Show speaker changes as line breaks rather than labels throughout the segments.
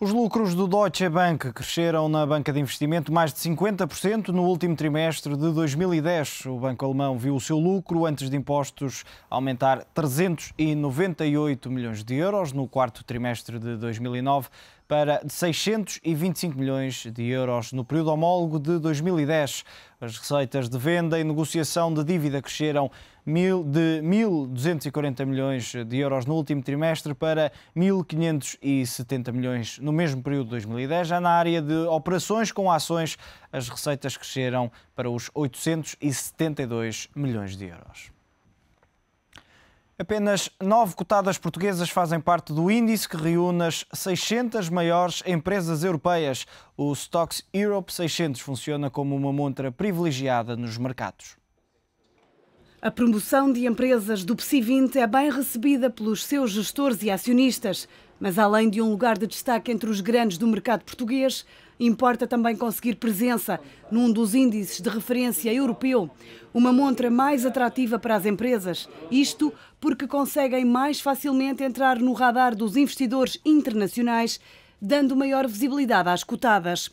Os lucros do Deutsche Bank cresceram na banca de investimento mais de 50% no último trimestre de 2010. O banco alemão viu o seu lucro antes de impostos aumentar 398 milhões de euros no quarto trimestre de 2009 para 625 milhões de euros no período homólogo de 2010. As receitas de venda e negociação de dívida cresceram mil, de 1.240 milhões de euros no último trimestre para 1.570 milhões no mesmo período de 2010. Já na área de operações com ações, as receitas cresceram para os 872 milhões de euros. Apenas nove cotadas portuguesas fazem parte do índice que reúne as 600 maiores empresas europeias. O Stocks Europe 600 funciona como uma montra privilegiada nos mercados.
A promoção de empresas do PSI 20 é bem recebida pelos seus gestores e acionistas, mas além de um lugar de destaque entre os grandes do mercado português, importa também conseguir presença num dos índices de referência europeu, uma montra mais atrativa para as empresas. Isto porque conseguem mais facilmente entrar no radar dos investidores internacionais, dando maior visibilidade às cotadas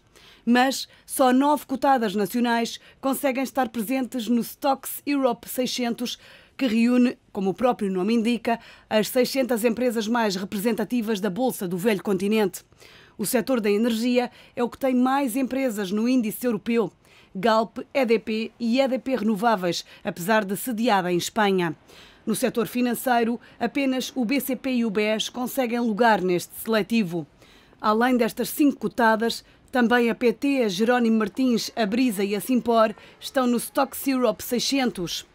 mas só nove cotadas nacionais conseguem estar presentes no Stocks Europe 600, que reúne, como o próprio nome indica, as 600 empresas mais representativas da Bolsa do Velho Continente. O setor da energia é o que tem mais empresas no índice europeu. Galp, EDP e EDP Renováveis, apesar de sediada em Espanha. No setor financeiro, apenas o BCP e o BES conseguem lugar neste seletivo. Além destas cinco cotadas, também a PT, a Jerónimo Martins, a Brisa e a Simpor estão no Stock Europe 600.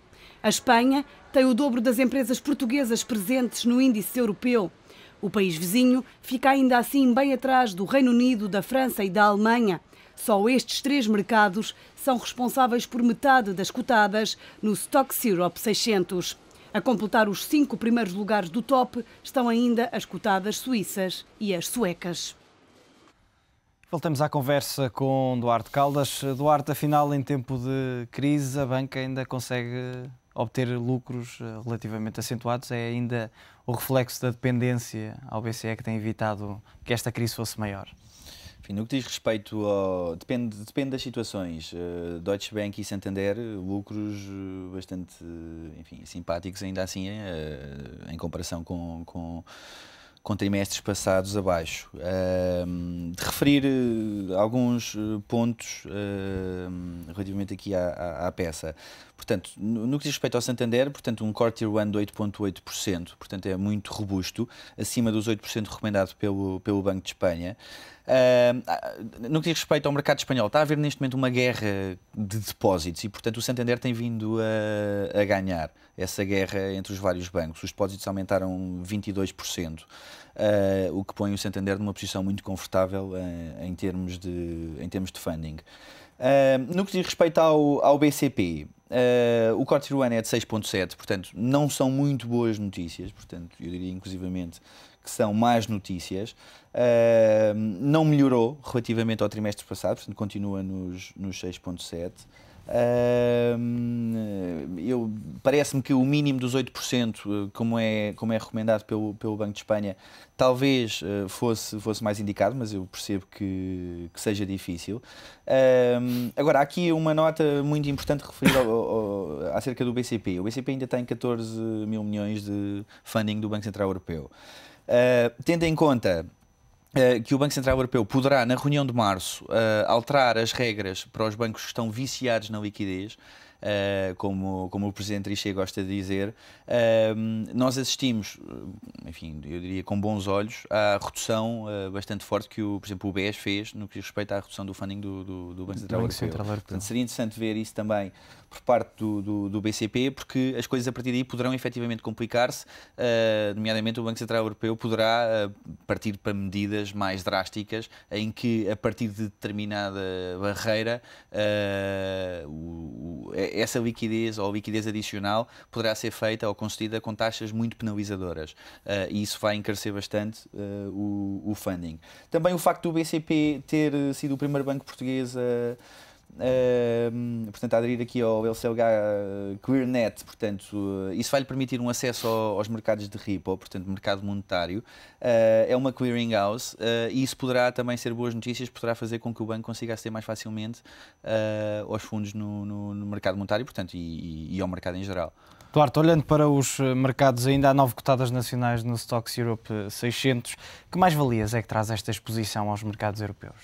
A Espanha tem o dobro das empresas portuguesas presentes no índice europeu. O país vizinho fica ainda assim bem atrás do Reino Unido, da França e da Alemanha. Só estes três mercados são responsáveis por metade das cotadas no Stock Europe 600. A completar os cinco primeiros lugares do top estão ainda as cotadas suíças e as suecas.
Voltamos à conversa com Duarte Caldas. Duarte, afinal, em tempo de crise, a banca ainda consegue obter lucros eh, relativamente acentuados. É ainda o reflexo da dependência ao BCE que tem evitado que esta crise fosse maior?
Enfim, no que diz respeito ao. Depende, depende das situações. Uh, Deutsche Bank e Santander, lucros eh, bastante enfim, simpáticos, ainda assim, uh, em comparação com, com com trimestres passados abaixo. de referir eh, alguns eh, pontos relativamente aqui à, à, à, peça. Portanto, no que diz respeito ao Santander, portanto, um Core Tier 1 de 8,8%, portanto é muito robusto, acima dos 8% recomendado pelo, pelo Banco de Espanha. Ah, no que diz respeito ao mercado espanhol, está a haver neste momento uma guerra de depósitos e, portanto, o Santander tem vindo a, a ganhar essa guerra entre os vários bancos. Os depósitos aumentaram 22%, uh, ah, o que põe o Santander numa posição muito confortável uh, em, termos de, em termos de funding. no que diz respeito ao, ao BCP, Uh, o corte do ano é de 6.7, portanto, não são muito boas notícias, portanto, eu diria inclusivamente que são mais notícias. Uh, não melhorou relativamente ao trimestre passado, portanto, continua nos, nos 6,7%. Uh, eh, Parece-me que o mínimo dos 8%, eh, como é, como é recomendado pelo, pelo Banco de Espanha, talvez uh, fosse, fosse mais indicado, mas eu percebo que, que seja difícil. Uh, agora, há aqui uma nota muito importante referida ao, ao, acerca do BCP. O BCP ainda tem 14 mil milhões de funding do Banco Central Europeu. Eh, tendo em conta uh, que o Banco Central Europeu poderá, na reunião de março, uh, alterar as regras para os bancos que estão viciados na liquidez, uh, como, como o Presidente Trichet gosta de dizer, uh, nós assistimos, eh, enfim, eu diria com bons olhos, à redução uh, bastante forte que, o, por exemplo, o BES fez no que diz respeito à redução do funding do, do, do Banco Central Europeu. Portanto, seria interessante ver isso também por parte do, do, do, BCP, porque as coisas a partir daí poderão efetivamente complicar-se, nomeadamente o Banco Central Europeu poderá partir para medidas mais drásticas em que, a partir de determinada barreira, o, o, é, essa liquidez ou liquidez adicional poderá ser feita ou concedida com taxas muito penalizadoras eh, e isso vai encarecer bastante eh, o, o funding. Também o facto do BCP ter eh, sido o primeiro banco português a portanto, a aderir aqui ao LCLH ah, QueerNet, portanto, ah, isso vai-lhe permitir um acesso aos mercados de repo, portanto, mercado monetário. Ah, é uma clearing house e isso poderá também ser boas notícias, poderá fazer com que o banco consiga aceder mais facilmente aos fundos no, no, no, mercado monetário, portanto, e, e ao mercado em geral.
Duarte, olhando para os mercados, ainda há nove cotadas nacionais no Stocks Europe 600. Que mais valias é que traz esta exposição aos mercados europeus?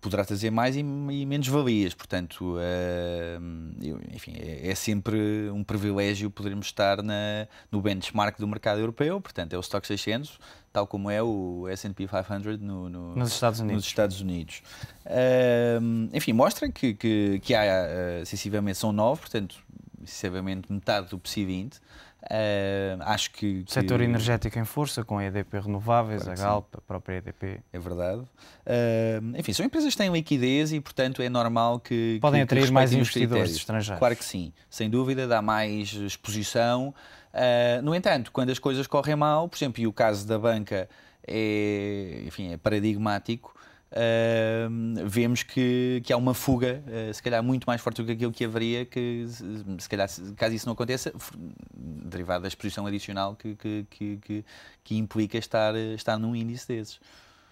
poderá trazer mais e, e menos valias. Portanto, uh, enfim, é, é, sempre um privilégio podermos estar na, no benchmark do mercado europeu. Portanto, é o Stock 600, tal como é o S&P 500 no, no, nos Estados Unidos. Nos Estados Unidos. Uh, enfim, mostra que, que, que há, ah, sensivelmente, são nove, portanto, sinceramente, metade do PSI 20. Uh, acho que, Setor energético em
força, com a EDP Renováveis, claro a Galp,
sim. a própria EDP. É verdade. Uh, enfim, são empresas que têm liquidez e, portanto, é normal que. Podem que, atrair que mais investidores estrangeiros. Claro que sim, sem dúvida, dá mais exposição. Uh, no entanto, quando as coisas correm mal, por exemplo, e o caso da banca é, enfim, é paradigmático Uh, vemos que, que há uma fuga, uh, se calhar muito mais forte do que aquilo que haveria, que se, se calhar, se, caso isso não aconteça, derivado da exposição adicional que, que, que, que, que implica estar, eh, estar num índice desses.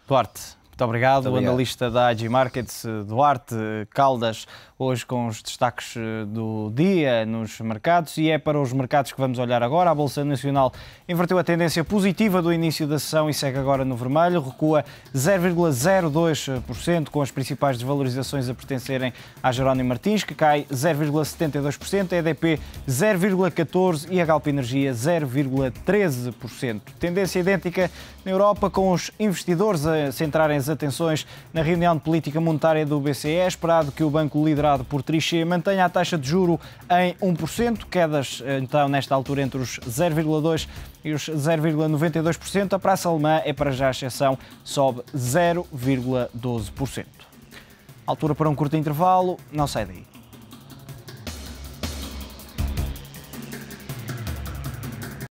Duarte, muito obrigado, Muito analista
da IG Markets, Duarte Caldas, hoje com os destaques eh, do dia nos mercados. E é para os mercados que vamos olhar agora. A Bolsa Nacional inverteu a tendência positiva do início da sessão e segue agora no vermelho, recua 0,02%, com as principais desvalorizações a pertencerem a Jerónimo Martins, que cai 0,72%, a EDP 0,14% e a Galp Energia 0,13%. Tendência idêntica na Europa, com os investidores a centrarem as atenções na reunião de política monetária do BCE. É esperado que o banco liderado por Trichet mantenha a taxa de juro em 1%, quedas eh, então nesta altura entre os 0,2% e os 0,92%. A praça alemã é para já a exceção, sobe 0,12%. Altura para um curto intervalo, não sai daí.